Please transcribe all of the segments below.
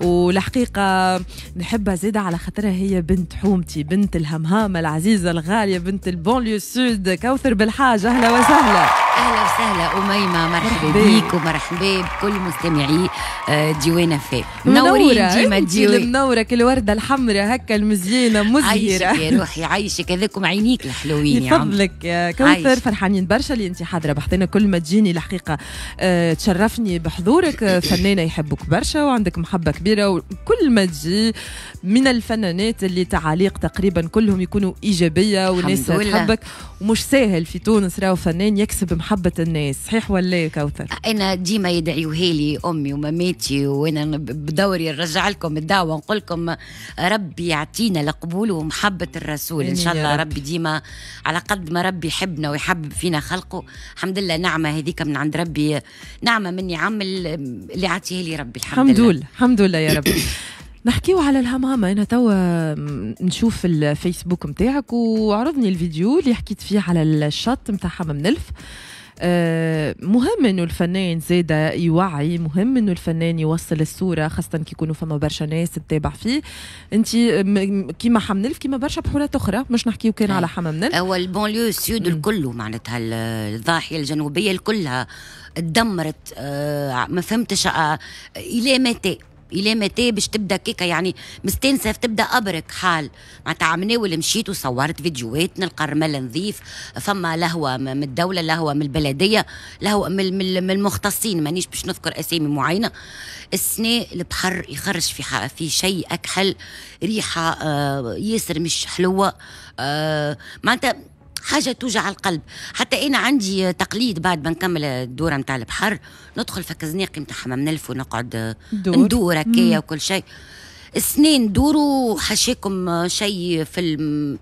والحقيقة نحبها زيدة على خاطرها هي بنت حومتي بنت الهمهامة العزيزة الغالية بنت البونليو سود كوثر بالحاج أهلا وسهلا اهلا وسهلا اميمه مرحبا بيك ومرحبا بكل مستمعي آه، ديوانا في منورين ديما ديوانا منوره كل ورده الحمراء هكا المزيانه مزهره عايشك يا روحي عايشك هذاكم عينيك الحلوين يا عم فضلك كوثر فرحانين برشا اللي انت حاضره بحثنا كل ما تجيني الحقيقه آه، تشرفني بحضورك آه، فنانه يحبك برشا وعندك محبه كبيره وكل ما تجي من الفنانات اللي تعاليق تقريبا كلهم يكونوا ايجابيه والناس تحبك ومش ساهل في تونس راهو فنان يكسب محبه الناس صحيح ولا يا كوثر انا ديما يدعيوها هيلي امي وماماتي وانا بدوري نرجع لكم الدعوه نقول لكم ربي يعطينا القبول ومحبه الرسول ان شاء الله ربي ديما على قد ما ربي يحبنا ويحبب فينا خلقه الحمد لله نعمه هذيك من عند ربي نعمه مني عمل اللي عطيه لي ربي الحمد, الحمد لله الحمد لله الحمد لله يا ربي نحكيو على الهمامة أنا توا نشوف الفيسبوك نتاعك وعرضني الفيديو اللي حكيت فيه على الشط نتاع حمام نلف آه، مهم انه الفنان زيدا يوعي مهم انه الفنان يوصل الصورة خاصة كي يكونوا فما برشا ناس تتابع فيه انت كيما حمنلف كيما برشا بحولات اخرى مش نحكيو كان على نلف هو البونليو السود الكل معناتها الضاحية الجنوبية الكلها تدمرت آه، ما فهمتش آه، الى متى الى متى باش تبدا كيكا يعني مستانسه تبدا ابرك حال معناتها عم ناول مشيت وصورت فيديوهات نلقى الرمل نظيف فما لهوه من الدوله لهوه من البلديه لهوه من, من المختصين مانيش باش نذكر اسامي معينه السنة البحر يخرج في في شيء اكحل ريحه آه ياسر مش حلوه آه معناتها حاجة توجع القلب حتى أنا عندي تقليد بعد ما نكمل الدورة نتاع البحر ندخل في كزنيقي نتاع حمام نلف ونقعد دور. ندور هكايا وكل شيء السنين دوروا حشيكم شيء في الم...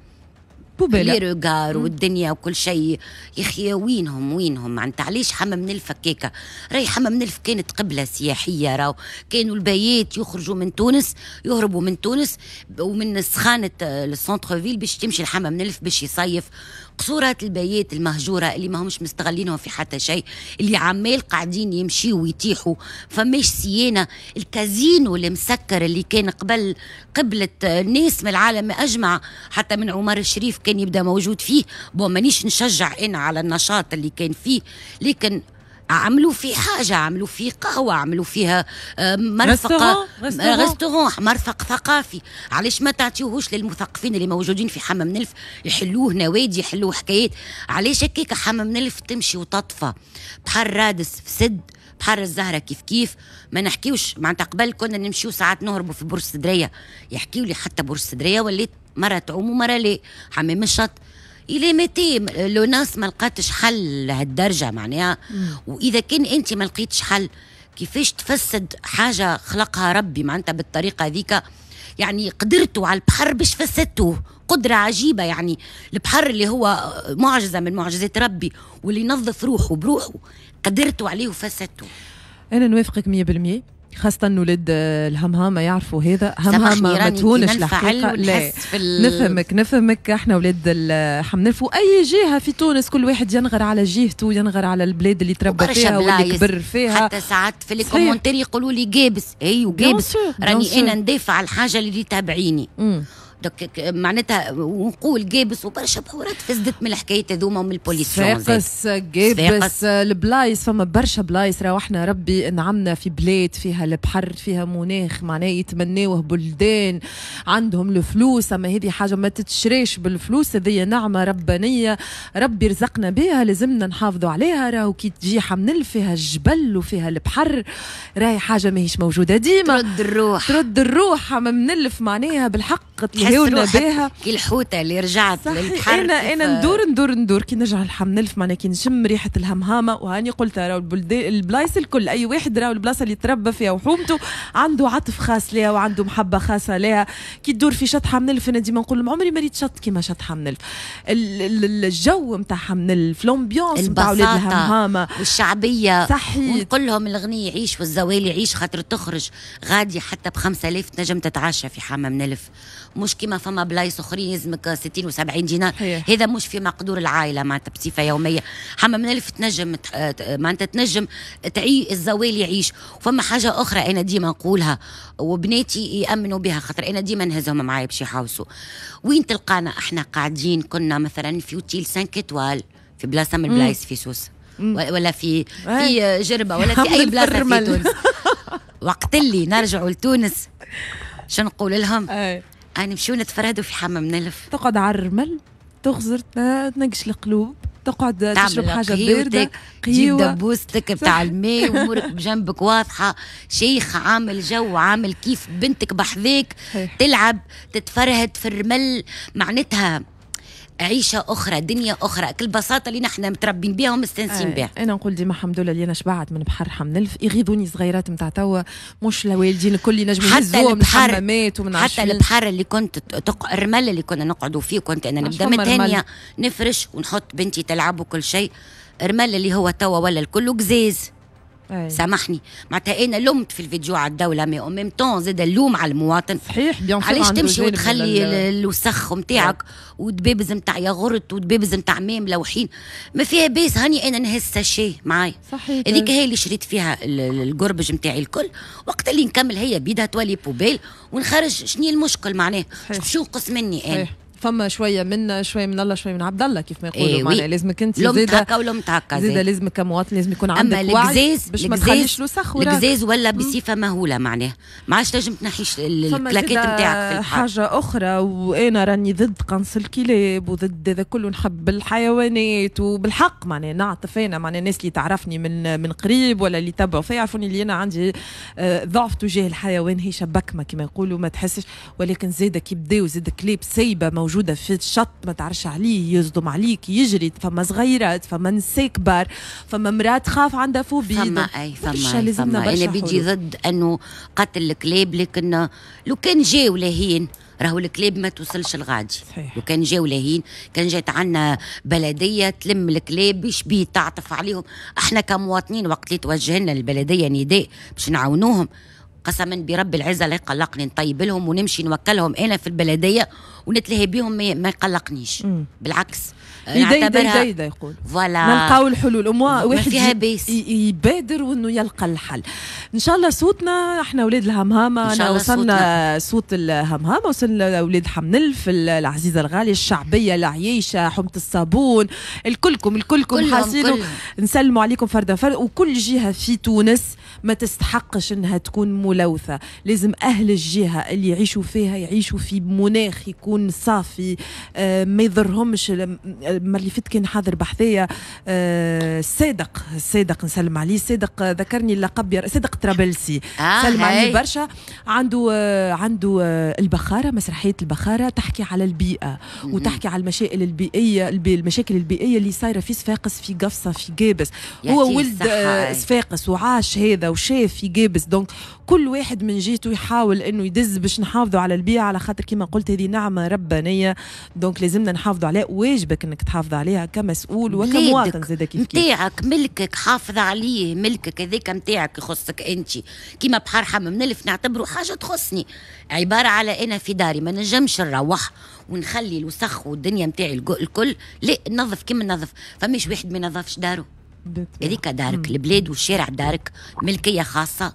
بوبيلا روغار والدنيا وكل شيء يا اخي وينهم وينهم معناتها علاش حمام نلف هكاكا راهي حمام نلف كانت قبله سياحيه راهو كانوا البيات يخرجوا من تونس يهربوا من تونس ومن سخانه السونتر فيل باش تمشي لحمام نلف باش يصيف قصورات البيات المهجوره اللي ما همش مستغلينهم في حتى شيء اللي عمال قاعدين يمشيوا ويتيحوا فماش سيانة الكازينو المسكر اللي كان قبل قبلة الناس من العالم اجمع حتى من عمر الشريف كان يبدا موجود فيه بو مانيش نشجع انا على النشاط اللي كان فيه لكن عملوا فيه حاجه عملوا فيه قهوه عملوا فيها آه، مرفق ريستورون مرفق ثقافي علاش ما تعطيوهوش للمثقفين اللي موجودين في حمام نلف يحلوه نوادي يحلوه حكايات علاش هكاك حمام نلف تمشي وتطفى بحر رادس في سد بحر الزهرة كيف كيف ما نحكيوش معناتها قبل كنا نمشيو ساعات نهربوا في برج السدرية يحكيوا لي حتى برج السدرية وليت مرة تعوم ومرة لا حمام الشط الى متى لو ناس ما لقاتش حل لهالدرجه معناها واذا كان انت ما لقيتش حل كيفاش تفسد حاجه خلقها ربي معناتها بالطريقه هذيك يعني قدرته على البحر باش فسدته قدرة عجيبة يعني البحر اللي هو معجزة من معجزات ربي واللي ينظف روحه بروحه قدرته عليه وفسدته أنا نوافقك 100% خاصة ولد آه، الهمهامة يعرفوا هذا همهامة ما تهونش الحقيقة لا ال... نفهمك نفهمك احنا ولاد حمنرفوا أي جهة في تونس كل واحد ينغر على جهته ينغر على البلاد اللي تربى فيها واللي كبر فيها حتى ساعات في الكومنتير يقولوا لي جابس اي أيوه، وجابس راني أنا ندافع على الحاجة اللي تابعيني معناتها ونقول جابس وبرشا بحورات فزدت من الحكايه هذوما ومن البوليس فاقس جابس البلايص فما برشا بلايص روحنا ربي انعمنا في بلاد فيها البحر فيها مناخ معناها يتمناوه بلدان عندهم الفلوس اما هذه حاجه ما تتشريش بالفلوس هذه نعمه ربانيه ربي رزقنا بها لازمنا نحافظوا عليها راهو كي تجي حمل فيها الجبل وفيها البحر راهي حاجه ماهيش موجوده ديما ترد الروح ترد الروح اما منلف معناها بالحق نتهاونا بها كي الحوته اللي رجعت للبحر انا انا ندور ندور ندور كي نرجع نلف معناها كي نشم ريحه الهمهامه وهاني قلت راهو البلايص الكل اي واحد راهو البلاصه اللي تربى فيها وحومته عنده عطف خاص لها وعنده محبه خاصه لها كي تدور في شط حم نلف انا ديما نقول لهم عمري ما ريت شط كيما شط حم نلف الجو نتاع حم نلف لومبيونس نتاع اولاد الهمهامه والشعبيه صحيح ونقول لهم الاغنيه عيش والزوالي عيش خاطر تخرج غادي حتى ب 5000 نجم تتعشى في حمام نلف مش كيما فما بلايص اخرين يلزمك 60 و70 دينار هذا مش في مقدور العائله معناتها بصفه يوميه حما من الف تنجم آه، معناتها تنجم تعي الزوال يعيش فما حاجه اخرى انا ديما نقولها وبناتي يامنوا بها خاطر انا ديما نهزهم معايا باش يحوسوا وين تلقانا احنا قاعدين كنا مثلا في اوتيل 5 اتوال في بلاصه من البلايص في سوسه ولا في في جربه ولا في اي بلاصه في تونس وقت اللي نرجعوا لتونس شنو نقول لهم؟ أي. نمشيو نتفردوا في حمام نلف تقعد على الرمل تغزر تنقش القلوب تقعد تشرب حاجه بارده قيوة دبوستك بتاع الماء وامورك بجنبك واضحه شيخ عامل جو عامل كيف بنتك بحذاك تلعب تتفرهد في الرمل معناتها عيشه اخرى دنيا اخرى كل بساطه اللي نحن متربين بها ومستانسين آه، بها انا نقول ديما الحمد لله اللي انا شبعت من بحر حمنلف يغيظوني صغيرات نتاع توا مش الوالدين الكل ينجموا يهزوهم من الحمامات ومن حتى البحر اللي كنت تق... الرمل اللي كنا نقعدوا فيه كنت انا نبدا من ثانيه نفرش ونحط بنتي تلعب وكل شيء رمل اللي هو توا ولا الكل قزاز سامحني معناتها انا لومت في الفيديو على الدوله مي او ميم طون زاد اللوم على المواطن صحيح بيان علاش تمشي وتخلي الوسخ نتاعك ودبابز نتاع ياغورت ودبابز نتاع ميم ملوحين ما فيها باس هاني انا نهز ساشي معايا صحيح هذيك هي اللي شريت فيها القربج نتاعي الكل وقت اللي نكمل هي بيدها تولي بوبيل ونخرج شنو المشكل معناه شو نقص مني انا صحيح. فما شويه منا شويه من الله شويه من عبد الله كيف ما يقولوا إيه معناها لازمك انت زيد هكا ولم زيد لازمك كمواطن لازم يكون عندك اما الجزاز باش ما تخليش الوسخ الجزاز ولا بصفه مهوله معناها ما عادش تنجم تنحي البلاكات نتاعك في الحق. حاجه اخرى وانا راني ضد قنص الكلاب وضد هذا كله نحب الحيوانات وبالحق معناها نعطف انا معناها الناس اللي تعرفني من من قريب ولا اللي تبعوا فيا يعرفوني اللي انا عندي آه، ضعف تجاه الحيوان هي شبكمه كما يقولوا ما تحسش ولكن زادك كيبداو زادك كلاب سايبه موجوده في الشط ما تعرفش عليه يصدم عليك يجري فما صغيرات فما نساء كبار فما مرأة تخاف عندها فوبيا فما اي فما, فما. انا بدي ضد انه قتل الكلاب لكن لو كان جاو لاهين راهو الكلاب ما توصلش الغادي صحيح. كان جاو لاهين كان جات عنا بلديه تلم الكلاب بشبيه تعطف عليهم احنا كمواطنين وقت اللي توجه لنا البلديه نداء باش نعاونوهم قسما برب العزه لا يقلقني نطيب لهم ونمشي نوكلهم انا في البلديه ونتلهي بهم ما يقلقنيش بالعكس يدي يدي يقول فوالا نلقاو الحلول وما واحد فيها بيس يبادر وانه يلقى الحل ان شاء الله صوتنا احنا اولاد الهمهامه الله وصلنا صوت الهمهامه وصلنا اولاد حمنلف العزيزه الغاليه الشعبيه العيشه حمت الصابون الكلكم الكلكم حاسين نسلموا عليكم فرد فرد وكل جهه في تونس ما تستحقش انها تكون ملوثه لازم اهل الجهه اللي يعيشوا فيها يعيشوا في مناخ يكون صافي آه، ما يضرهمش المره آه، اللي فاتت كان حاضر بحثيه آه، صادق صادق نسلم عليه صادق ذكرني اللقب صادق طرابلسي آه سلم عليه برشا عنده عنده البخاره مسرحيه البخاره تحكي على البيئه وتحكي على المشاكل البيئيه المشاكل البيئيه اللي صايره في صفاقس في قفصه في جابس هو ولد صفاقس وعاش هذا وشاف يقابس دونك كل واحد من جهته يحاول انه يدز باش نحافظوا على البيئه على خاطر كما قلت هذه نعمه ربانيه دونك لازمنا نحافظوا عليها واجبك انك تحافظ عليها كمسؤول وكمواطن زاد كيف نتاعك ملكك حافظ عليه ملكك هذاك نتاعك يخصك انت كيما بحر حمام نلف نعتبره حاجه تخصني عباره على انا في داري ما نجمش نروح ونخلي الوسخ والدنيا نتاعي الكل لا نظف كيما نظف فماش واحد ما ينظفش داره هذيك دارك البلاد والشارع دارك ملكيه خاصه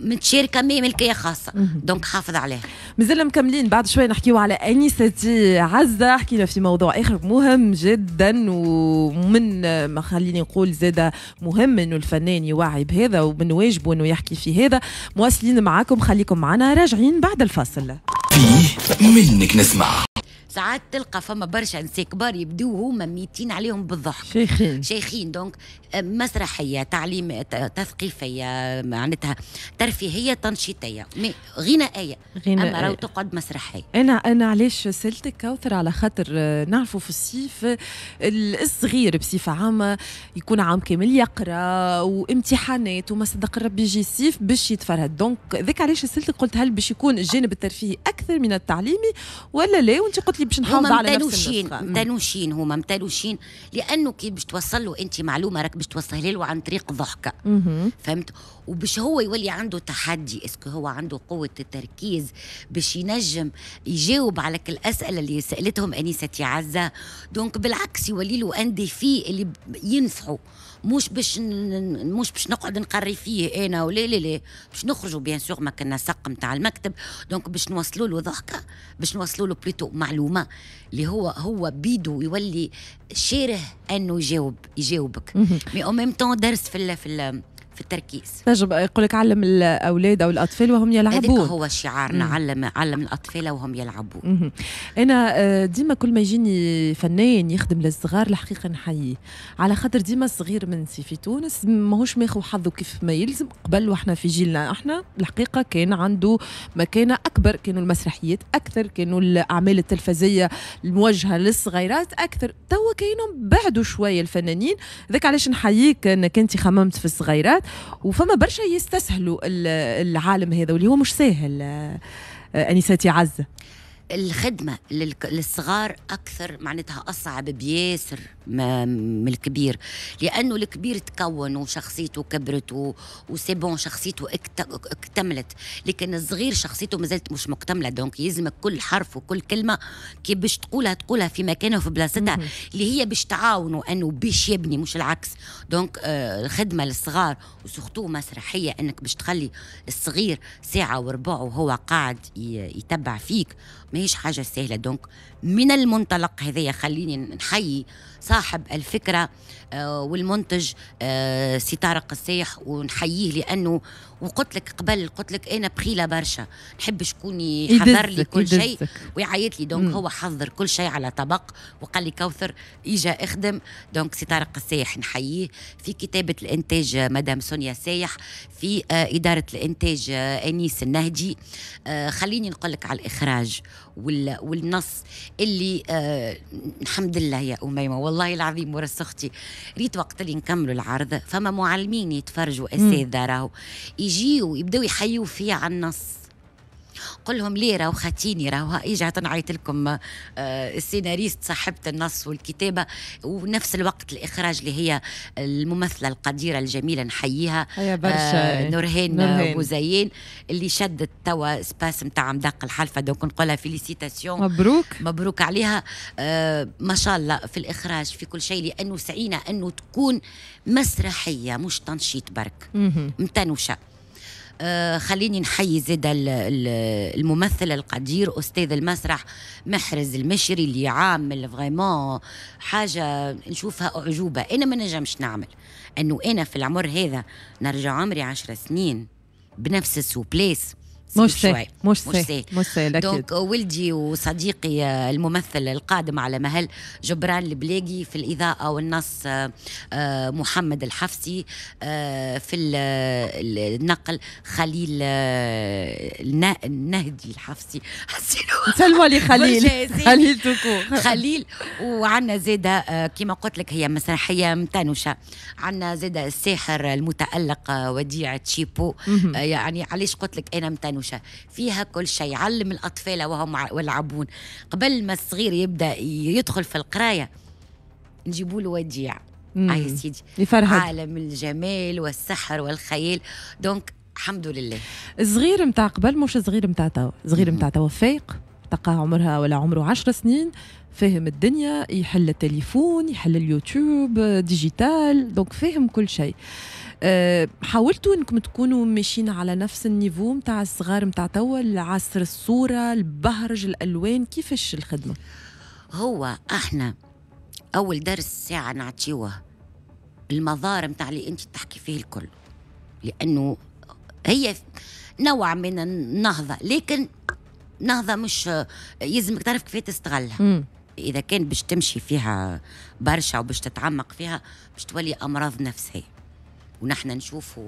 متشاركه مي ملكيه خاصه دونك حافظ عليها مازال مكملين بعد شويه نحكيو على انيستي عزه حكينا في موضوع اخر مهم جدا ومن ما خليني نقول زاده مهم انه الفنان يوعي بهذا ومن واجبه انه يحكي في هذا مواصلين معاكم خليكم معنا راجعين بعد الفاصل فيه منك نسمع ساعات تلقى فما برشا نساء كبار يبدو هما ميتين عليهم بالضحك شيخين شيخين دونك آه، مسرحيه تعليم تثقيفيه معناتها ترفيهيه تنشيطيه غنائيه غنائيه اما راهو تقعد مسرحيه انا انا علاش سالتك كوثر على خاطر آه، نعرفوا في الصيف آه، الصغير بصفه عامه يكون عام كامل يقرا وامتحانات وما صدق ربي يجي الصيف باش يتفرهد دونك ذاك علاش سالتك قلت هل باش يكون الجانب الترفيهي اكثر من التعليمي ولا لا وانت قلت لي نفسي باش نحافظ على نفسي هما هما متنوشين لانه كي باش توصل له انت معلومه راك باش توصلها له عن طريق ضحكه فهمت وباش هو يولي عنده تحدي اسكو هو عنده قوه التركيز باش ينجم يجاوب على كل الاسئله اللي سالتهم انستي عزه دونك بالعكس يولي له اندي فيه اللي ينفعوا مش باش مش باش نقعد نقري فيه انا ولا لا لا باش نخرجوا بيان سور ما كنا سق نتاع المكتب دونك باش نوصلوا له ضحكه باش نوصلوا له بليتو معلومه اللي هو هو بيدو يولي شاره انه يجاوب يجاوبك مي او ميم طون درس في الـ في الـ في التركيز يجب يقول لك علم الاولاد او الاطفال وهم يلعبون هذا هو شعارنا علم علم الاطفال وهم يلعبون انا آه، ديما كل ما يجيني فنان يخدم للصغار الحقيقه نحييه على خاطر ديما الصغير منسي في تونس ماهوش ماخو حظه كيف ما يلزم قبل واحنا في جيلنا احنا الحقيقه كان عنده مكانه اكبر كانوا المسرحيات اكثر كانوا الاعمال التلفزيه الموجهه للصغيرات اكثر توا كاينهم بعدوا شويه الفنانين ذاك علاش نحييك انك انت خممت في الصغيرات وفما برشا يستسهلوا العالم هذا واللي هو مش ساهل آه، آه، انساتي عزه الخدمة للصغار أكثر معناتها أصعب بياسر من الكبير لأنه الكبير تكون وشخصيته كبرت وسيبون شخصيته اكتملت لكن الصغير شخصيته مازالت مش مكتملة دونك يلزمك كل حرف وكل كلمة كي باش تقولها تقولها في مكانها وفي بلاصتها اللي هي باش تعاونه أنه باش يبني مش العكس دونك آه الخدمة للصغار وسخطو مسرحية أنك باش تخلي الصغير ساعة وربع وهو قاعد يتبع فيك ماهيش حاجه سهله دونك من المنطلق هذايا خليني نحيي صاحب الفكره آه، والمنتج آه، سي طارق السيح ونحييه لانه وقلت لك قبل قلت لك انا بخيله برشا نحب شكون يحضر لي كل شيء ويعيط لي دونك هو حضر كل شيء على طبق وقال لي كوثر اجا اخدم دونك سي طارق السيح نحييه في كتابه الانتاج مدام سونيا سايح في آه، اداره الانتاج انيس النهدي خليني نقول لك على الاخراج وال والنص اللي آه الحمد لله يا أميمة والله العظيم ورسختي ريت وقت اللي نكملوا العرض فما معلمين يتفرجوا أساتذة راهو يجيوا يبداو يحيوا فيا على النص قل لهم ليه راهو خاتيني راهو اجا نعيط لكم آه، السيناريست صاحبة النص والكتابة ونفس الوقت الإخراج اللي هي الممثلة القديرة الجميلة نحييها برشا آه، نورهين, نورهين بوزيين اللي شدت توا سباس نتاع مداق الحلفة دونك نقولها فيليسيتاسيون مبروك مبروك عليها آه، ما شاء الله في الإخراج في كل شيء لأنه سعينا أنه تكون مسرحية مش تنشيط برك متنوشة آه، خليني نحيي زاد الممثل القدير أستاذ المسرح محرز المشري اللي عامل فريمون حاجة نشوفها أعجوبة أنا ما نجمش نعمل أنه أنا في العمر هذا نرجع عمري عشر سنين بنفس السوبليس مش سهل مش سهل مش سهل دونك ولدي وصديقي آه، الممثل القادم على مهل جبران البلاقي في الاضاءه والنص آه، آه، محمد الحفصي في النقل خليل النهدي الحفصي سلمى لي خليل خليل توكو خليل وعندنا زاده كما قلت لك هي مسرحيه متنوشه عندنا زاده الساحر المتالق وديع تشيبو يعني علاش قلت لك انا متنوشه مدهوشه فيها كل شيء علم الاطفال وهم يلعبون قبل ما الصغير يبدا يدخل في القرايه نجيبوا له وديع آه يا سيدي يفرهد عالم الجمال والسحر والخيال دونك الحمد لله الصغير متاع قبل مش صغير متاع توا صغير متاع توا فايق تلقى عمرها ولا عمره عشر سنين فاهم الدنيا يحل التليفون يحل اليوتيوب ديجيتال دونك فاهم كل شيء آه، حاولتوا انكم تكونوا ماشيين على نفس النيفو نتاع الصغار نتاع توا عصر الصوره البهرج الالوان كيفاش الخدمه هو احنا اول درس ساعه نعطيوه المظاهر نتاع اللي انت تحكي فيه الكل لانه هي نوع من النهضه لكن نهضه مش يلزمك تعرف كيف تستغلها اذا كان باش تمشي فيها برشا وباش تتعمق فيها باش تولي امراض نفسيه ونحن نشوف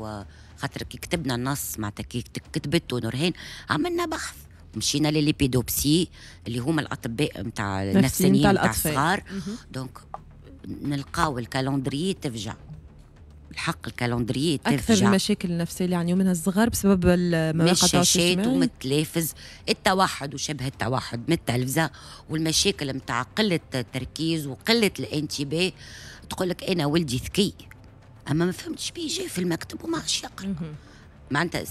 خاطر كي كتبنا النص معناتها كي كتبته نورهان عملنا بحث مشينا لليبيدوبسي اللي هما الاطباء نتاع النفسانيين نتاع الصغار دونك نلقاو الكالندري تفجع الحق الكالندري تفجع اكثر المشاكل النفسيه اللي يعني منها الصغار بسبب المشاشات ومن التلافز التوحد وشبه التوحد من التلفزه والمشاكل نتاع قله التركيز وقله الانتباه تقول لك انا ولدي ذكي اما ما فهمتش بيه جاي في المكتب وما عادش يقرا معناتها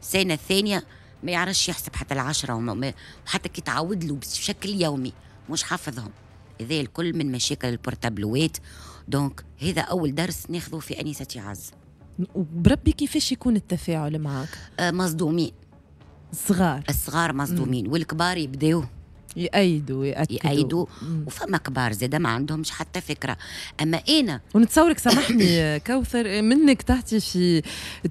السنه الثانيه ما يعرفش يحسب حتى العشرة وما كي تعود له بشكل يومي مش حافظهم اذا الكل من مشاكل البورتابلوات دونك هذا أول درس ناخذه في أنيسة عز وبربي كيفاش يكون التفاعل معك؟ آه مصدومين صغار الصغار مصدومين والكبار يبداو يأيدوا يأكدوا يأيدوا وفما كبار زاده ما عندهمش حتى فكره اما انا ونتصورك سامحني كوثر منك تحتي في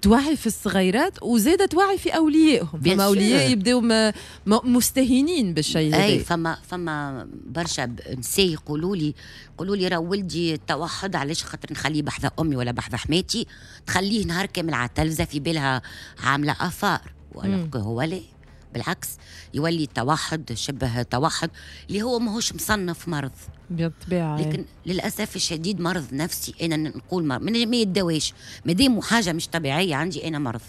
توعي في الصغيرات وزاده توعي في اوليائهم فما اولياء يبداو مستهينين بالشيء هذا اي فما فما برشا نساء يقولوا لي يقولوا لي راه ولدي توحد علاش خاطر نخليه بحذا امي ولا بحذا حماتي تخليه نهار كامل على التلفزه في بالها عامله افار ولا هو ليه بالعكس يولي توحد شبه توحد اللي هو ماهوش مصنف مرض بالطبيعة إيه. لكن للأسف الشديد مرض نفسي أنا نقول مرض ما يدواش ما دام حاجة مش طبيعية عندي أنا مرض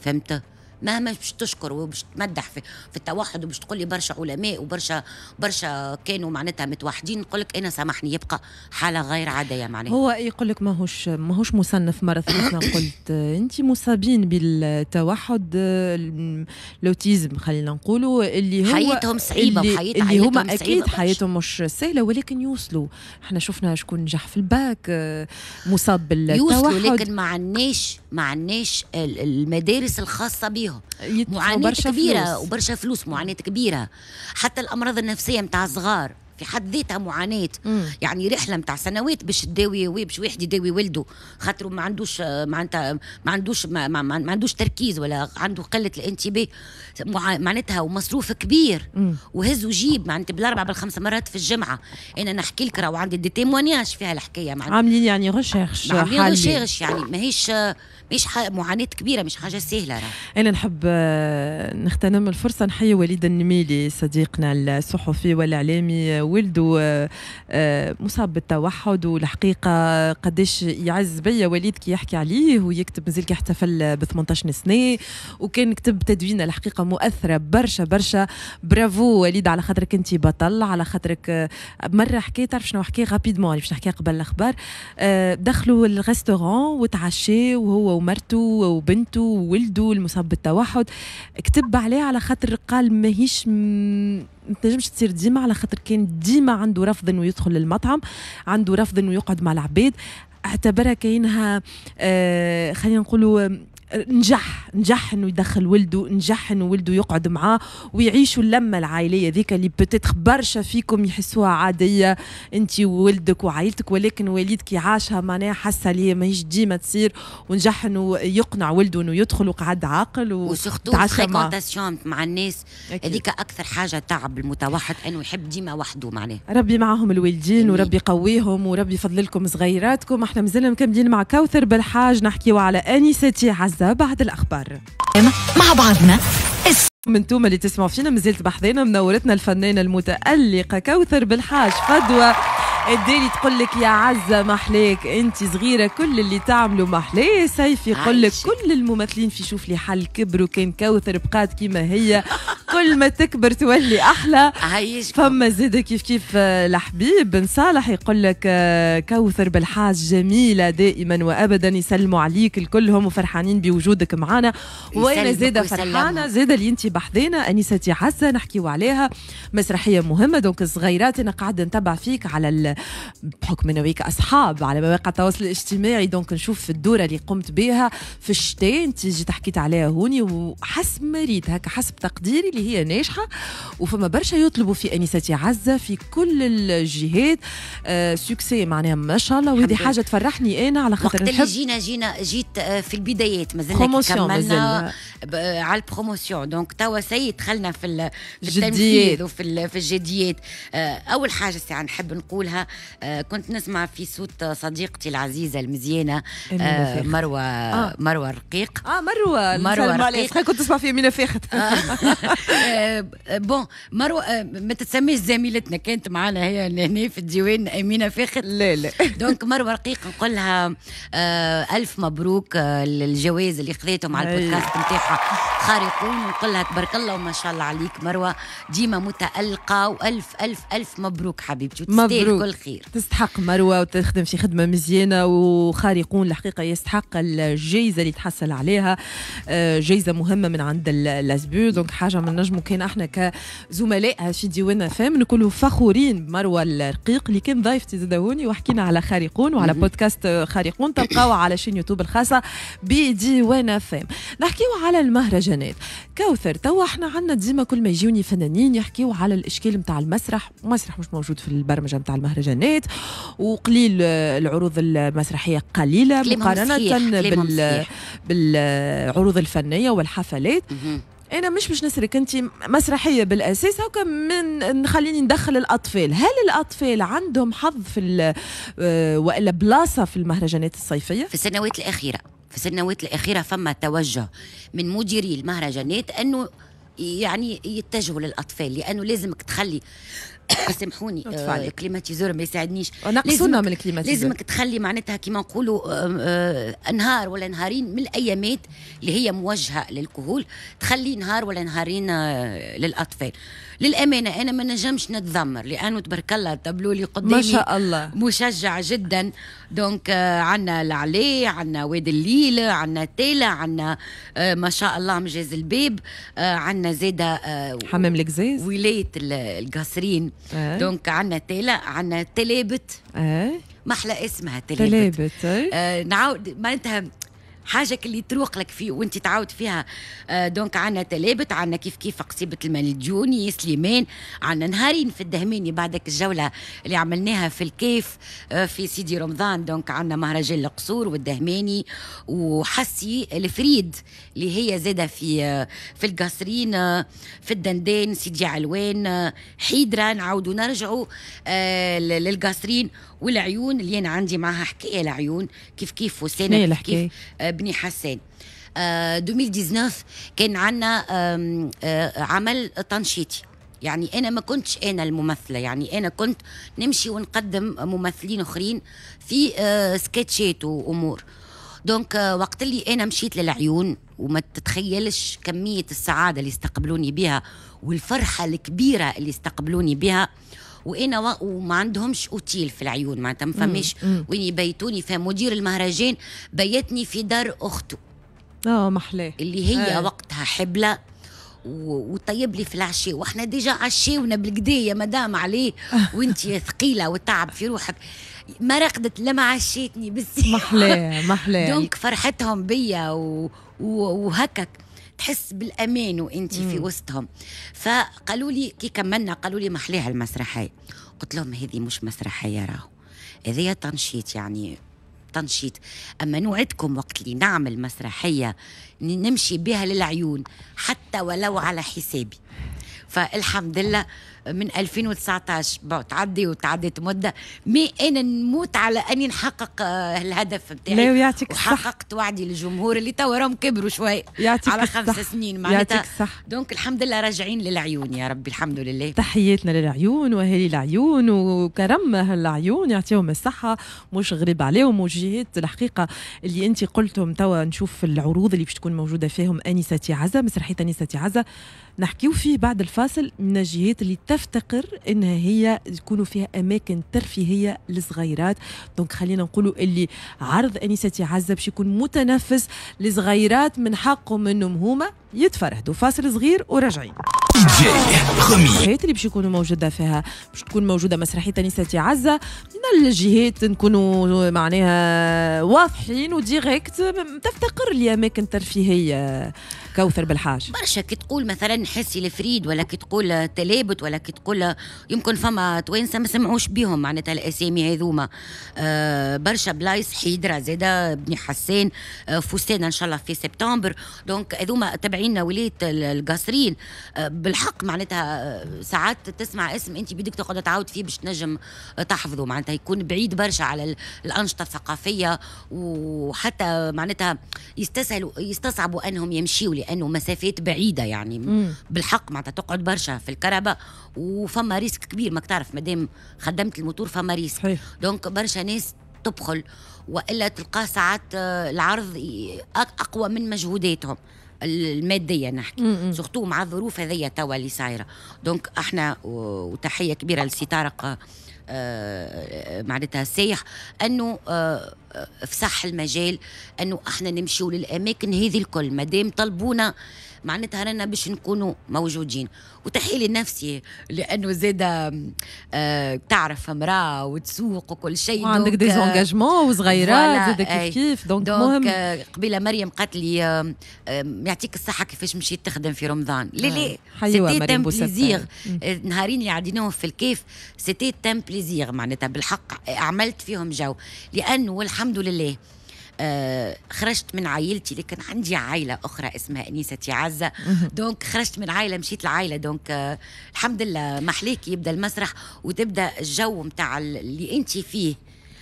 فهمت مهما مش تشكر وباش تمدح في, في التوحد وباش تقول لي برشا علماء وبرشا برشا كانوا معناتها متوحدين نقول لك انا سامحني يبقى حاله غير عاديه معناتها هو يقول لك ماهوش ماهوش مصنف مره ما قلت انت مصابين بالتوحد الاوتيزم خلينا نقولوا اللي هو حياتهم صعيبه وحياتهم اللي هما اكيد حياتهم مش سهله ولكن يوصلوا احنا شفنا شكون نجح في الباك مصاب بالتوحد يوصلوا لكن ما عندناش ما عندناش المدارس الخاصه بيهم فيهم معاناة كبيرة فلوس. وبرشا فلوس معاناة كبيرة حتى الأمراض النفسية متاع الصغار في حد ذاتها معاناه يعني رحله متاع سنوات باش تداوي باش واحد يداوي ولده خاطر ما عندوش معناتها ما عندوش ما, ما, ما عندوش تركيز ولا عنده قله الانتباه معناتها ومصروف كبير وهز وجيب معناتها بالاربع بالخمس مرات في الجمعه انا نحكي لك راهو عندي دي تيمونياج فيها الحكايه معناتها عاملين يعني ريشيرش عاملين ريشيرش يعني ماهيش مش معاناه كبيره مش حاجه سهله راه انا نحب آه، نغتنم الفرصه نحيي وليد النميلي صديقنا الصحفي والاعلامي ولده آه، مصاب بالتوحد والحقيقه قداش يعز بيا وليد كي يحكي عليه ويكتب مازال كي احتفل ب 18 سنه وكان كتب تدوينه الحقيقه مؤثره برشا برشا برافو وليد على خاطرك انت بطل على خاطرك آه، مره حكي تعرف شنو حكي رابيدمون يعني باش نحكي قبل الاخبار آه، دخلوا الريستورون وتعشى وهو ومرته وبنته وولده المصاب بالتوحد كتب عليه على خاطر قال ماهيش م... ما تنجمش تصير ديما على خاطر كان ديما عنده رفض انه يدخل للمطعم عنده رفض انه يقعد مع العباد اعتبرها كانها آه خلينا نقولوا نجح نجح انه يدخل ولده نجح انه ولده يقعد معاه ويعيشوا اللمه العائليه ذيك اللي بتتخ برشا فيكم يحسوها عاديه انت وولدك وعائلتك ولكن والدك يعاشها معناها حاسه اللي ماهيش ديما تصير ونجح انه يقنع ولده انه يدخل وقعد عاقل وسختو فريكونتاسيون مع الناس هذيك اكثر حاجه تعب المتوحد انه يحب ديما وحده معناها ربي معاهم الوالدين وربي يقويهم وربي يفضل لكم صغيراتكم احنا مازلنا مكملين مع كوثر بالحاج نحكيو على انستي عز لسه بعد الأخبار مع بعضنا من توما اللي تسمعوا فينا مازالت بحضينا منورتنا الفنانة المتألقة كوثر بالحاج فدوى الدالي تقول لك يا عزة محلاك انت صغيرة كل اللي تعملوا محلاه سيف يقول لك كل الممثلين في شوف لي حل كبروا كان كوثر بقات كيما هي كل ما تكبر تولي احلى عايش فما زاد كيف كيف الحبيب آه، بن صالح يقول لك آه، كوثر بالحاج جميله دائما وابدا يسلموا عليك الكلهم وفرحانين بوجودك معنا وانا زاده فرحانه زاده اللي انت بحذانا انستي عزه نحكيو عليها مسرحيه مهمه دونك صغيرات انا قاعده نتبع فيك على بحكم انه ويك اصحاب على مواقع التواصل الاجتماعي دونك نشوف في الدوره اللي قمت بها في الشتاء انت جيت حكيت عليها هوني وحسب مريت هكا حسب تقديري اللي هي ناجحه وفما برشا يطلبوا في انستي عزه في كل الجهات سكسي آه، سوكسي معناها ما شاء الله وهذه حاجه تفرحني انا على خاطر وقت اللي جينا جينا جيت آه، في البدايات مازلنا كملنا آه، على البروموسيون دونك توا سي دخلنا في التنفيذ وفي الجديات اول حاجه ساعه نحب نقولها آه، كنت نسمع في صوت صديقتي العزيزه المزيانه آه، مروه آه. مروه رقيق اه مروه مروه رقيق كنت تسمع في مينا فاخت آه، بون مروه ما تتسميش زميلتنا كانت معنا هي هنا في الديوان امينه فاخت لا لا دونك مروه رقيق نقول لها الف مبروك الجوائز اللي خذيتهم على البودكاست نتاعها خارقون ونقول لها تبارك الله وما شاء الله عليك مروه ديما متالقه والف الف الف مبروك حبيبتي وتستاهل الخير تستحق مروه وتخدم في خدمه مزيانه وخارقون الحقيقه يستحق الجائزه اللي تحصل عليها آه، جائزه مهمه من عند لاسبو دونك حاجه من نجم كان احنا كزملائها في ديوان فام نكونوا فخورين بمروه الرقيق اللي كان ضيفتي زدهوني وحكينا على خارقون وعلى بودكاست خارقون تلقاو على شين يوتيوب الخاصه بديوان فام نحكيو على المهرجانات كوثر توا احنا عندنا ديما كل ما يجوني فنانين يحكيو على الاشكال نتاع المسرح مسرح مش موجود في البرمجه نتاع المهرجان المهرجانات وقليل العروض المسرحيه قليله مقارنه بال بالعروض الفنيه والحفلات انا مش باش نسرك انت مسرحيه بالاساس هكا من نخليني ندخل الاطفال هل الاطفال عندهم حظ في آه، والا بلاصه في المهرجانات الصيفيه في السنوات الاخيره في السنوات الاخيره فما توجه من مديري المهرجانات انه يعني يتجهوا للاطفال لانه لازمك تخلي سامحوني الكليماتيزور آه، ما يساعدنيش نقصونا من الكليماتيزور لازمك تخلي معناتها كيما نقولوا آه، آه، نهار ولا نهارين من الايامات اللي هي موجهه للكهول تخلي نهار ولا نهارين للاطفال للامانه انا ما نجمش نتذمر لانه تبارك الله تبلو اللي قدامي ما شاء الله مشجع جدا دونك آه، عندنا العلي عندنا وادي الليل عندنا تيلا عندنا آه، ما شاء الله مجاز الباب آه، عندنا زاده حمام القزاز ولايه القصرين آه. دونك عندنا تيلا عندنا تلابت آه. محلى اسمها تلابت, تلابت. إيه. آه نعاود معناتها حاجه اللي تروق لك فيه وانت تعاود فيها آه، دونك عندنا تلابت عندنا كيف كيف قصيبه المنجوني سليمان عندنا نهارين في الدهماني بعدك الجوله اللي عملناها في الكيف آه، في سيدي رمضان دونك عندنا مهرجان القصور والدهماني وحسي الفريد اللي هي زاده في آه، في القصرين في الدندان سيدي علوان حيدره نعاودوا نرجعوا آه للقصرين والعيون اللي انا عندي معها حكايه العيون كيف كيف وسنة إيه، كيف, كيف آه، بني حسان 2019 آه، كان عندنا آه، عمل تنشيطي يعني انا ما كنتش انا الممثله يعني انا كنت نمشي ونقدم ممثلين اخرين في سكتشات وامور دونك وقت اللي انا مشيت للعيون وما تتخيلش كميه السعاده اللي استقبلوني بها والفرحه الكبيره اللي استقبلوني بها وانا وما عندهمش اوتيل في العيون معناتها ما فماش وين يبيتوني فمدير المهرجان بيتني في دار اخته اه محلاه اللي هي آه. وقتها حبله وطيب لي في العشاء واحنا ديجا عشاونا يا مدام عليه وانت ثقيله وتعب في روحك ما رقدت لما عشيتني بس محلاه محلاه دونك فرحتهم بيا و... و... وهكك تحس بالامان وانت في وسطهم فقالوا لي كي كملنا قالوا لي محليها المسرحيه قلت لهم هذه مش مسرحيه راهو هذه تنشيط يعني تنشيط اما نوعدكم وقت اللي نعمل مسرحيه نمشي بها للعيون حتى ولو على حسابي فالحمد لله من 2019 تعدي وتعدت مده مي انا نموت على اني نحقق آه، الهدف بتاعي ويعطيك وحققت وعدي للجمهور اللي توا راهم كبروا شوي يعطيك على خمس صح. سنين معناتها دونك الحمد لله راجعين للعيون يا ربي الحمد لله تحياتنا للعيون واهالي العيون وكرم العيون يعطيهم الصحه مش غريب عليهم وجهات الحقيقه اللي انت قلتهم توا نشوف العروض اللي باش تكون موجوده فيهم انسه عزة مسرحيه انسه عزة نحكيو فيه بعد الفاصل من الجهات اللي تفتقر انها هي يكونوا فيها اماكن ترفيهيه للصغيرات دونك خلينا نقولوا اللي عرض انيستي عزه باش يكون متنفس لصغيرات من حقهم انهم هما يتفرهدوا فاصل صغير وراجعين الجهات اللي باش يكونوا موجوده فيها باش تكون موجوده مسرحيه انيستي عزه من الجهات نكونوا معناها واضحين وديريكت تفتقر لاماكن ترفيهيه كوثر بالحاج برشا كي تقول مثلا حسي الفريد ولا كي تقول تلابت ولا كي تقول يمكن فما توانسه ما سمعوش بهم معناتها الاسامي هذوما آه برشا بلايص حيدرا زاده بني حسان آه ان شاء الله في سبتمبر دونك هذوما تابعين ولايه القصرين آه بالحق معناتها آه، ساعات تسمع اسم انت بدك تقعد تعاود فيه باش تنجم تحفظه معناتها يكون بعيد برشا على الانشطه الثقافيه وحتى معناتها يستسهلوا يستصعبوا انهم يمشيوا لانه مسافات بعيده يعني مم. بالحق معناتها تقعد برشا في الكهرباء وفما ريسك كبير ماك تعرف مادام خدمت الموتور فما ريسك حي. دونك برشا ناس تبخل والا تلقى ساعات آه، العرض اقوى من مجهوداتهم الماديه نحكي سورتو مع الظروف هذيا توا اللي صايره دونك احنا وتحيه كبيره لسي طارق آه، آه، معناتها سايح انه آه، فسح المجال انه احنا نمشيو للاماكن هذه الكل مادام طلبونا معناتها رانا باش نكونوا موجودين وتحيلي نفسي لانه زاده آه تعرف امراه وتسوق وكل شيء عندك دي زونجاجمون وصغيره زاده كيف كيف دونك, دونك مهم آه، قبيله مريم قالت لي آه، آه، يعطيك الصحه كيفاش مشيت تخدم في رمضان لا لا سيتي تام بليزير نهارين اللي عديناهم في الكيف سيتي تام بليزير معناتها بالحق عملت فيهم جو لانه والحمد لله آه، خرجت من عائلتي لكن عندي عائله اخرى اسمها أنيسة عزه دونك خرجت من عائله مشيت لعائله دونك آه، الحمد لله محليك يبدا المسرح وتبدا الجو نتاع اللي انت فيه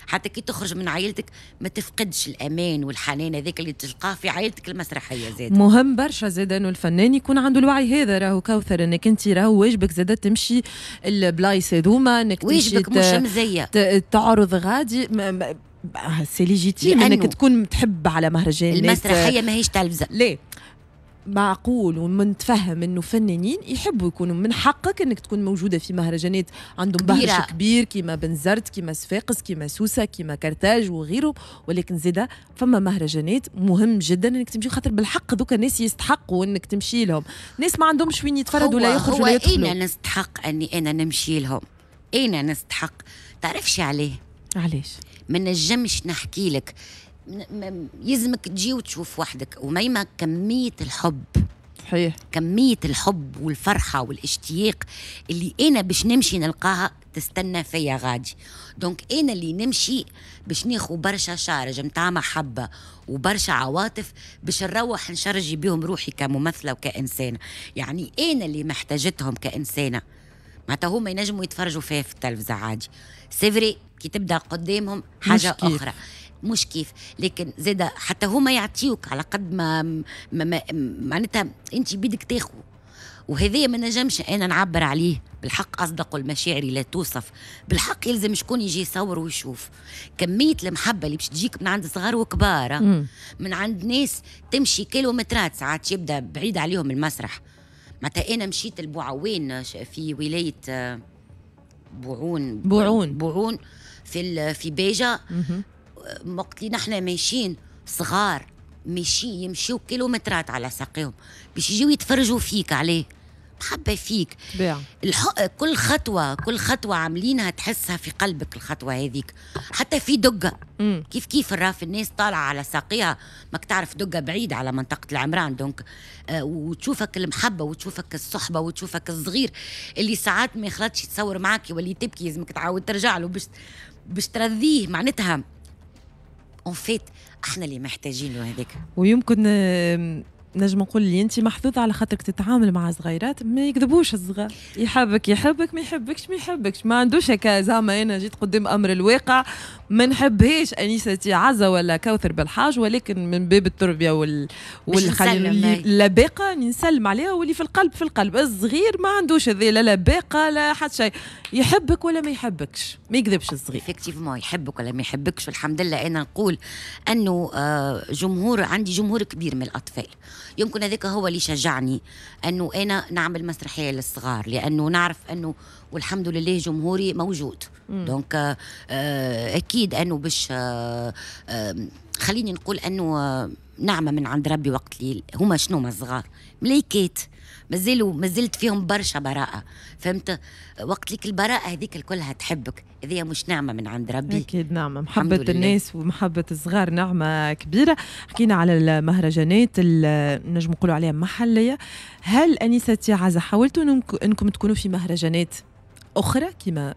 حتى كي تخرج من عائلتك ما تفقدش الامان والحنان هذاك اللي تلقاه في عائلتك المسرحيه زاد مهم برشا زاد انه الفنان يكون عنده الوعي هذا راهو كوثر انك انت راهو واجبك زاد تمشي البلايص هذوما انك واجبك مش مزيه تعرض غادي سي ليجيتيم انك تكون تحب على مهرجان المسرحيه ماهيش تلفزه ليه معقول ومنتفهم انه فنانين يحبوا يكونوا من حقك انك تكون موجوده في مهرجانات عندهم بهرج كبير كيما بنزرت كيما صفاقس كيما سوسه كيما كرتاج وغيره ولكن زاده فما مهرجانات مهم جدا انك تمشي خاطر بالحق ذوك الناس يستحقوا انك تمشي لهم ناس ما عندهمش وين يتفرجوا ولا يخرجوا ولا يدخلوا اين نستحق اني انا نمشي لهم اين نستحق تعرفش عليه علاش ما نجمش نحكي لك يلزمك تجي وتشوف وحدك وميمة كمية الحب صحيح كمية الحب والفرحة والاشتياق اللي أنا باش نمشي نلقاها تستنى فيا غادي دونك أنا اللي نمشي باش ناخو برشا شارج متاع محبة وبرشا عواطف باش نروح نشرجي بهم روحي كممثلة وكإنسانة يعني أنا اللي محتاجتهم كإنسانة معناتها هما ينجموا يتفرجوا فيها في التلفزة عادي سيفري كي تبدا قدامهم حاجه مش كيف. اخرى مش كيف لكن زاد حتى هما يعطيوك على قد ما معناتها انت بيدك تاخو وهذايا ما نجمش انا نعبر عليه بالحق اصدق المشاعر لا توصف بالحق يلزم شكون يجي يصور ويشوف كميه المحبه اللي باش تجيك من عند صغار وكبار من عند ناس تمشي كيلومترات ساعات يبدا بعيد عليهم المسرح معناتها انا مشيت لبوعوين في ولايه آه، بوعون بوعون بوعون في في بيجا وقت اللي نحن ماشيين صغار ماشي يمشيو كيلومترات على ساقيهم باش يجيو يتفرجوا فيك عليه محبة فيك الحق كل خطوة كل خطوة عاملينها تحسها في قلبك الخطوة هذيك حتى في دقة مم. كيف كيف الراف الناس طالعة على ساقيها ماك تعرف دقة بعيد على منطقة العمران دونك آه وتشوفك المحبة وتشوفك الصحبة وتشوفك الصغير اللي ساعات ما يخلطش يتصور معك يولي تبكي لازمك تعاود ترجع له باش باش ترضيه معناتها اون فيت احنا اللي محتاجينه هذاك ويمكن نجم نقول لي انت محظوظه على خاطرك تتعامل مع صغيرات ما يكذبوش الصغار يحبك يحبك ما يحبكش ما يحبكش ما عندوش هكا زعما انا جيت قدام امر الواقع ما نحبهاش انيستي عزه ولا كوثر بالحاج ولكن من باب التربيه وال والخلي اللباقه نسلم عليها واللي في القلب في القلب الصغير ما عندوش هذه لا لباقه لا حتى شيء يحبك ولا ما يحبكش ما يكذبش الصغير افكتيفمون يحبك ولا ما يحبكش والحمد لله انا نقول انه آه، جمهور عندي جمهور كبير من الاطفال يمكن هذاك هو اللي شجعني انه انا نعمل مسرحيه للصغار لانه نعرف انه والحمد لله جمهوري موجود مم. دونك آه، اكيد انه باش آه، خليني نقول انه آه، نعمه من عند ربي وقت لي هما شنو ما الصغار ملايكات مازالوا زلت فيهم برشا براءة فهمت وقت لك البراءة هذيك كلها تحبك هذه مش نعمة من عند ربي أكيد نعمة محبة الناس ومحبة الصغار نعمة كبيرة حكينا على المهرجانات نجم نقولوا عليها محلية هل أنسة عزة حاولتوا أنكم تكونوا في مهرجانات أخرى كما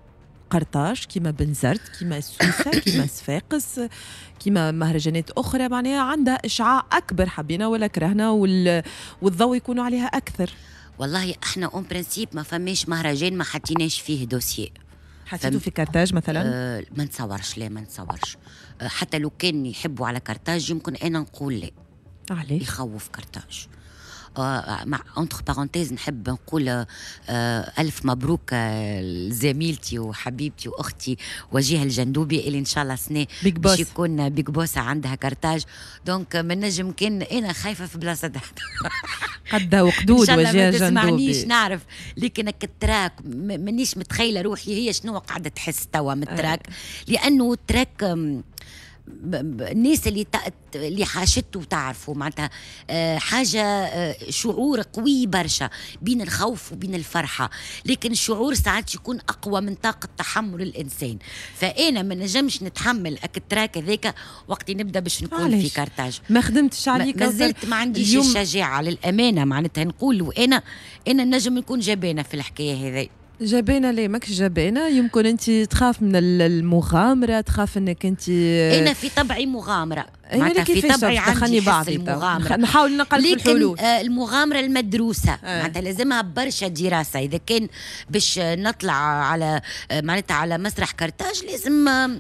قرطاج كيما بنزرت كيما سوسه كيما صفاقس كيما مهرجانات اخرى معناها عندها اشعاع اكبر حبينا ولا كرهنا والضوء يكون عليها اكثر والله احنا اون برينسيب ما فماش مهرجان ما حطيناش فيه دوسيي حسيتوا في كارتاج مثلا؟ آه ما نتصورش لا ما نتصورش آه حتى لو كان يحبوا على كارتاج يمكن انا نقول لا علاش؟ يخوف كارتاج مع اونتر بارونتيز نحب نقول آه، الف مبروك آه، لزميلتي وحبيبتي واختي وجيه الجندوبي اللي ان شاء الله سنه بيك باش يكون بيك بوس عندها كارتاج دونك من نجم كان انا خايفه في بلاصتها قدها وقدود وجيه الجندوبي ان شاء الله ما تسمعنيش نعرف لكن التراك مانيش متخيله روحي هي شنو قاعده تحس توا من التراك آه. لانه التراك الناس اللي اللي حاشته وتعرفه معناتها آه، حاجه آه، شعور قوي برشا بين الخوف وبين الفرحه لكن الشعور ساعات يكون اقوى من طاقه تحمل الانسان فانا ما نجمش نتحمل التراك هذاك وقت نبدا باش نكون في كارتاج ما خدمتش عليك ما زلت ما عنديش الشجاعه للامانه معناتها نقول وانا انا نجم نكون جبانه في الحكايه هذه جبانه لا ماكش جبانه يمكن انت تخاف من المغامره تخاف انك انت انا في طبعي مغامره إيه، معناتها في طبعي عندي بعض المغامره نحاول نقل في الحلول آه، المغامره المدروسه آه. معناتها لازمها برشا دراسه اذا كان باش نطلع على آه، معناتها على مسرح كرتاج لازم آه،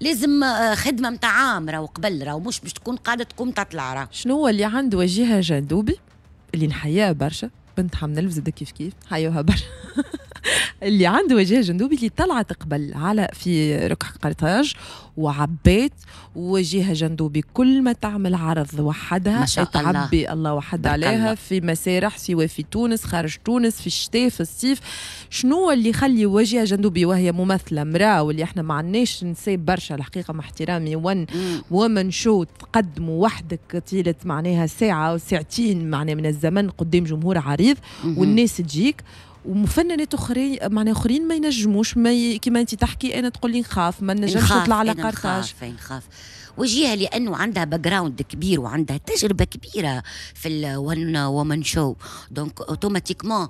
لازم خدمه نتاع عام راهو قبل راهو مش باش تكون قاعده تقوم تطلع راهو شنو اللي عنده وجهها جندوبي اللي نحياه برشا بنت حمد زاد كيف كيف حيوها برشا اللي عنده وجه جندوبي اللي طلعت قبل على في ركح قرطاج وعبيت وجهها جندوبي كل ما تعمل عرض وحدها ما شاء الله. تعبي الله وحد عليها الله. في مسارح سواء في تونس خارج تونس في الشتاء في الصيف شنو اللي يخلي وجهها جندوبي وهي ممثله امراه واللي احنا ما عندناش نسيب برشا الحقيقه مع احترامي ون ومن شو تقدم وحدك طيله معناها ساعه وساعتين معناها من الزمن قدام جمهور عريض والناس تجيك ومفننات اخرين معنا اخرين ما ينجموش ما ي... كما انت تحكي انا تقول لي نخاف ما نجمش نطلع على قرطاج نخاف نخاف وجهها لانه عندها باك جراوند كبير وعندها تجربه كبيره في الون وومن شو دونك اوتوماتيكمون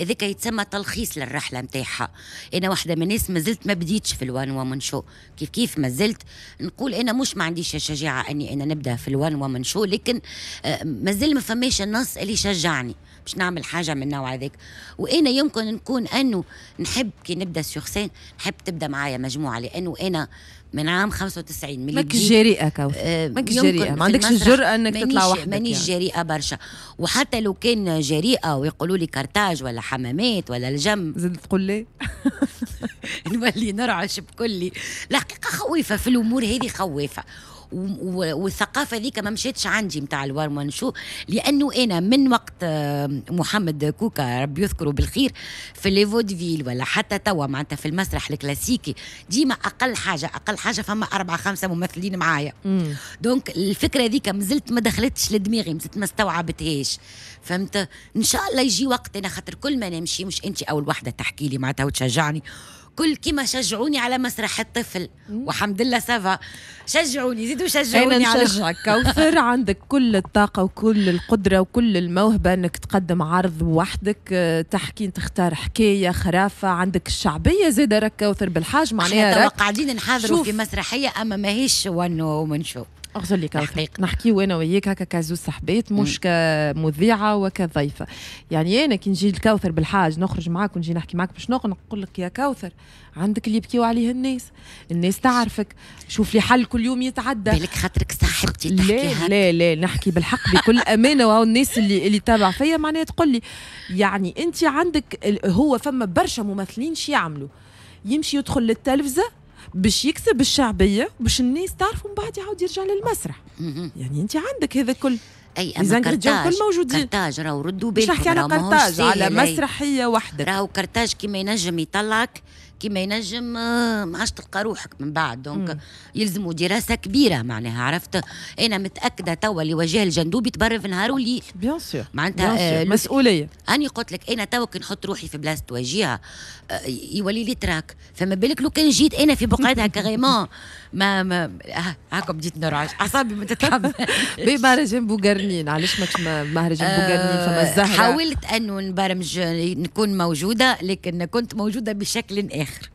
هذاك يتسمى تلخيص للرحله نتاعها انا واحده من الناس ما زلت ما بديتش في الون وومن شو كيف كيف ما زلت نقول انا مش ما عنديش الشجاعه اني انا نبدا في الون وومن شو لكن آه، مازال ما فماش النص اللي شجعني باش نعمل حاجه من النوع هذاك وانا يمكن نكون انه نحب كي نبدا سيغسين نحب تبدا معايا مجموعه لانه انا من عام 95 ملي ماكش جريئه كوثر آه، ماكش جريئه ما عندكش الجرأة انك تطلع وحدك يعني؟ مانيش يعني. جريئه برشا وحتى لو كان جريئه ويقولوا لي كرتاج ولا حمامات ولا الجم زد تقول لي نولي نرعش بكلي الحقيقه خويفه في الامور هذه خوافه والثقافه ذيك ما مشاتش عندي نتاع وان شو لانه انا من وقت محمد كوكا ربي يذكره بالخير في لي فودفيل ولا حتى توا معناتها في المسرح الكلاسيكي ديما اقل حاجه اقل حاجه فما اربعه خمسه ممثلين معايا دونك الفكره ذيك مازلت ما دخلتش لدماغي مازلت ما استوعبتهاش فهمت ان شاء الله يجي وقت انا خاطر كل ما نمشي مش انت اول وحده تحكي لي معناتها وتشجعني كل كيما شجعوني على مسرح الطفل وحمد الله سافا شجعوني زيدوا شجعوني أنا على نشجعك كوثر عندك كل الطاقة وكل القدرة وكل الموهبة أنك تقدم عرض وحدك آه، تحكي تختار حكاية خرافة عندك الشعبية زيد راك كوثر بالحاج معناها احنا قاعدين نحاضروا في مسرحية أما ماهيش ون ونشوف اغزر لك الحقيقه نحكيو انا وياك هكا كازو صحبات مش كمذيعه وكضيفه يعني انا كي نجي الكوثر بالحاج نخرج معاك ونجي نحكي معاك باش نقول لك يا كوثر عندك اللي يبكيو عليه الناس الناس تعرفك شوف لي حل كل يوم يتعدى بالك خاطرك صاحبتي لا لا لا نحكي بالحق بكل امانه وهو الناس اللي اللي تابع فيا معناها تقول لي يعني انت عندك هو فما برشا ممثلين شي يعملوا يمشي يدخل للتلفزه باش يكسب الشعبيه باش الناس تعرف من بعد يعاود يرجع للمسرح يعني انت عندك هذا كل اي اما كرتاج كل موجودين كرتاج راهو ردوا بالكم مش نحكي على كرتاج على مسرحيه وحدك راهو كرتاج كيما ينجم يطلعك كيما ينجم آه، ما عادش تلقى روحك من بعد دونك يلزموا دراسه كبيره معناها عرفت انا متاكده توا اللي وجه الجندوبي تبر في نهار وليل بيان سور معناتها آه، مسؤوليه اني قلت لك انا توا كي نحط روحي في بلاصه وجيها آه، يولي لي تراك فما بالك لو كان جيت انا في بقعتها كغيمون ما ما هاكا بديت نرعش اعصابي ما تتعبش بمهرجان بوغرنين علاش ماكش مهرجان بوغرنين فما الزهره حاولت انه نبرمج نكون موجوده لكن كنت موجوده بشكل إيه، Negre.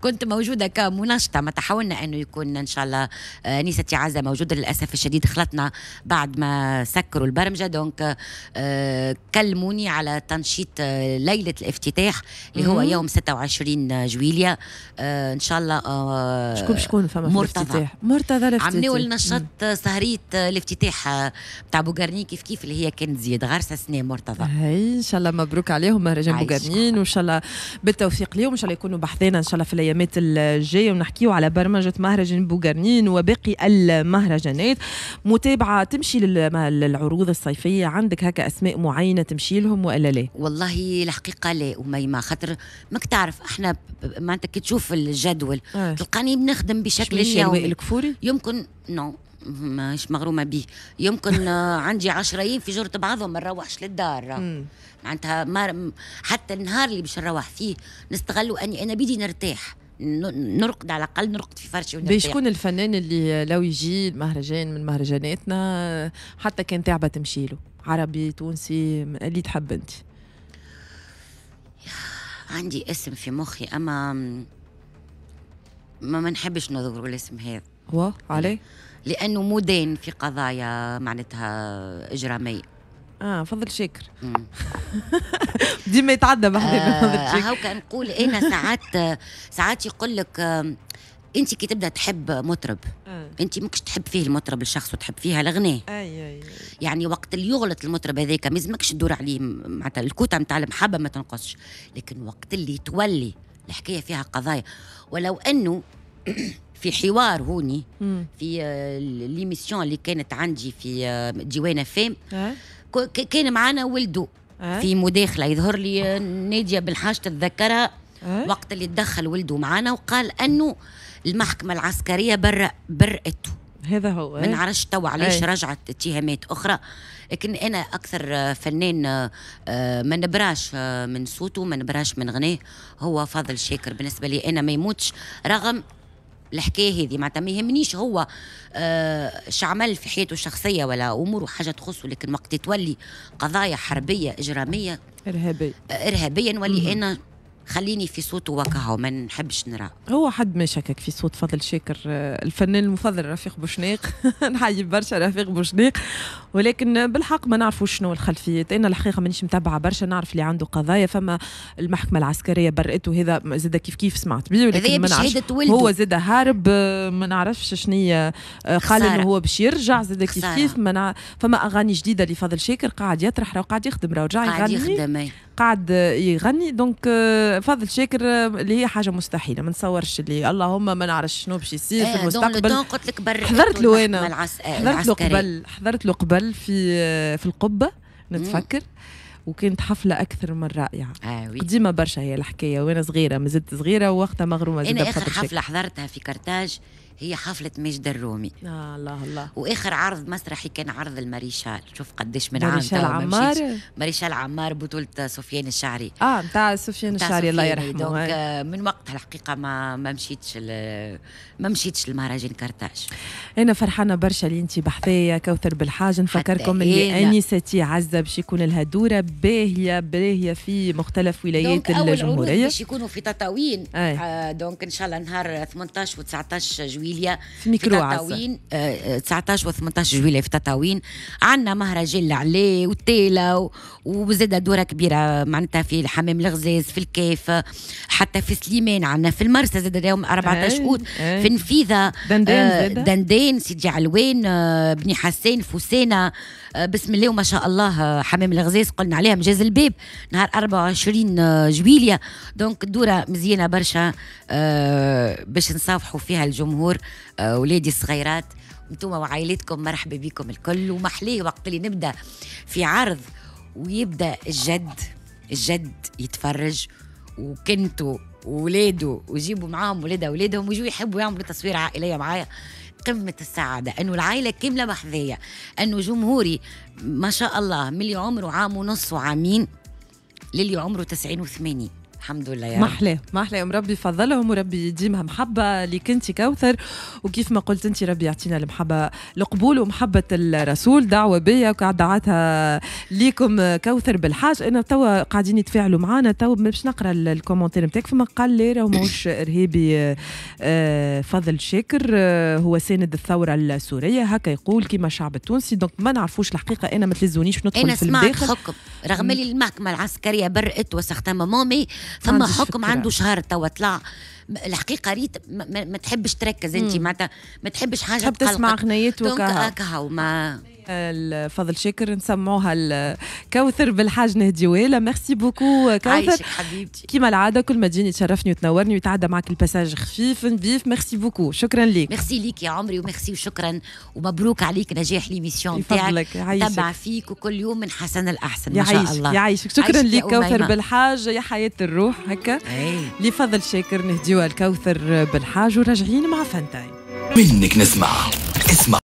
كنت موجوده كمناشطه ما تحاولنا انه يكون ان شاء الله آه، نيسة عزة موجوده للاسف الشديد خلطنا بعد ما سكروا البرمجه دونك آه، كلموني على تنشيط آه، ليله الافتتاح اللي هو يوم 26 جويليا ان شاء الله شكون شكون فما مرتضى مرتضى الافتتاح عملوا نشاط سهريه الافتتاح بتاع بوغارني كيف كيف اللي هي كانت زيد غارسه سنه مرتضى ان شاء الله مبروك عليهم مهرجان بوغارني وان شاء الله بالتوفيق ليهم ان شاء الله يكونوا بحثينا ان شاء الله الله في الايامات الجايه ونحكيو على برمجه مهرجان بوغرنين وباقي المهرجانات متابعه تمشي للعروض الصيفيه عندك هكا اسماء معينه تمشي لهم ولا لا؟ والله الحقيقه لا ما خاطر ماك تعرف احنا معناتها كي تشوف الجدول آه. تلقاني بنخدم بشكل يومي الكفوري يمكن نو مش مغرومه به يمكن آه، عندي عشرين في جرة بعضهم ما نروحش للدار معناتها ما حتى النهار اللي باش نروح فيه نستغلوا اني انا بيدي نرتاح نرقد على الاقل نرقد في فرشي ونرتاح يكون الفنان اللي لو يجي المهرجان من مهرجاناتنا حتى كان تعبه تمشي له عربي تونسي اللي تحب انت عندي اسم في مخي اما ما ما نحبش نذكر الاسم هذا هو عليه لانه مدان في قضايا معناتها اجراميه اه فضل شكر ديما يتعدى بحدا آه فضل شكر كان نقول إيه، انا ساعات ساعات يقول لك آه، انت كي تبدا تحب مطرب آه. انت ماكش تحب فيه المطرب الشخص وتحب فيها الغناء يعني وقت اللي يغلط المطرب هذاك ما يلزمكش تدور عليه معناتها الكوتا نتاع المحبه ما تنقصش لكن وقت اللي تولي الحكايه فيها قضايا ولو انه في حوار هوني مم. في آه، ليميسيون اللي كانت عندي في ديوان فام أه؟ كان معانا ولده أه؟ في مداخله يظهر لي آه، ناديه بن حاج تتذكرها أه؟ وقت اللي تدخل ولده معانا وقال انه المحكمه العسكريه بر برأته هذا هو ما نعرفش تو علاش رجعت اتهامات اخرى لكن انا اكثر آه، فنان ما نبراش من صوته ما نبراش من غناه هو فضل شاكر بالنسبه لي انا ما يموتش رغم الحكايه هذه معناتها ما يهمنيش هو آه شعمل في حياته الشخصيه ولا اموره حاجه تخصه لكن وقت تولي قضايا حربيه اجراميه ارهابيه ارهابيه نولي انا خليني في صوته وكهو ما نحبش نرى هو حد ما شكك في صوت فضل شاكر آه، الفنان المفضل رفيق بوشناق نحيي برشا رفيق بوشناق ولكن بالحق ما نعرفوش شنو الخلفيات انا الحقيقه مانيش متابعه برشا نعرف اللي عنده قضايا فما المحكمه العسكريه برئته هذا زاد كيف كيف سمعت بيه ولكن هو زاد هارب آه، ما نعرفش شنية آه، قال انه هو باش يرجع زاد كيف كيف فما اغاني جديده لفضل شاكر قاعد يطرح راه قاعد يخدم راه رجع يغني قاعد يغني دونك euh, فضل شاكر آه، اللي هي حاجه مستحيله ما نتصورش اللي اللهم ما نعرفش شنو باش يصير في إيه، المستقبل قلت لك حضرت له انا آه، حضرت له قبل حضرت له قبل في آه، في القبه نتفكر وكانت حفلة أكثر من رائعة آه وي. ديما برشا هي الحكاية وأنا صغيرة ما زلت صغيرة ووقتها مغرومة أنا آخر حفلة حضرتها في كرتاج هي حفله مجد الرومي آه الله الله واخر عرض مسرحي كان عرض الماريشال شوف قديش من عام مريشال عمار ماريشال عمار بطوله سفيان الشعري اه نتاع سفيان الشعري الله يرحمه دونك آه من وقتها الحقيقه ما ما مشيتش ما مشيتش لمهرجان كرتاج انا فرحانه برشا اللي انت بحثيه كوثر بالحاج نفكركم اللي أنيستي عزه باش يكون لها دوره باهيه باهيه في مختلف ولايات الجمهوريه باش يكونوا في تطاوين آه دونك ان شاء الله نهار 18 و19 جويلية جويليا في ميكرو تطاوين 19 و 18 جويليا في تطاوين عندنا مهرجان العلي والتيلا وزاد دوره كبيره معناتها في الحمام الغزاز في الكيف حتى في سليمان عندنا في المرسى زاد اليوم 14 اوت في نفيذه دندان آه، دندان سيدي علوان آه، بني حسان فوسانه آه، بسم الله وما شاء الله حمام الغزاز قلنا عليها مجاز الباب نهار 24 جويليا دونك الدوره مزيانه برشا باش نصافحوا فيها الجمهور اولادي آه، الصغيرات انتم وعائلتكم مرحبا بكم الكل ومحليه وقت اللي نبدا في عرض ويبدا الجد الجد يتفرج وكنتوا وولاده ويجيبوا معاهم ولاد اولادهم ويجوا يحبوا يعملوا تصوير عائليه معايا قمة السعادة أنه العائلة كاملة محذيه أنه جمهوري ما شاء الله من اللي عمره عام ونص وعامين للي عمره 90 و80 الحمد لله يا محلى محلى وربي يفضلهم وربي يديمها محبه ليك انت كوثر وكيف ما قلت انت ربي يعطينا المحبه القبول ومحبه الرسول دعوه بيا وقاعد دعاتها ليكم كوثر بالحاج انا توا قاعدين يتفاعلوا معانا توا باش نقرا الكومنتير نتاعك فما قال لي راهو ماهوش ارهابي آه، فضل شاكر آه، هو ساند الثوره السوريه هكا يقول كيما الشعب التونسي دونك ما نعرفوش الحقيقه انا ما تلزونيش ندخل في الداخل انا سمعت حكم رغم اللي المحكمه العسكريه برئت وسختها مامي ثم حكم عنده توا طلع الحقيقه ريت ما, تحبش تركز انت معناتها ما تحبش حاجه تحب تسمع غنيتك هكا ما الفضل شكر نسموها الكوثر بالحاج نهديوالا ميرسي بوكو آه، كوثر حبيبتي كيما العاده كل ما تجيني تشرفني وتنورني ويتعدى معك الباساج خفيف نظيف ميرسي بوكو شكرا ليك ميرسي ليك يا عمري وميرسي وشكرا ومبروك عليك نجاح ليميسيون نتاعك تبع فيك وكل يوم من حسن الاحسن ان شاء الله يعيشك شكرا ليك كوثر بالحاج يا حياه الروح هكا إيه. لفضل شاكر نهديوها الكوثر بالحاج وراجعين مع فانتاي منك نسمع اسمع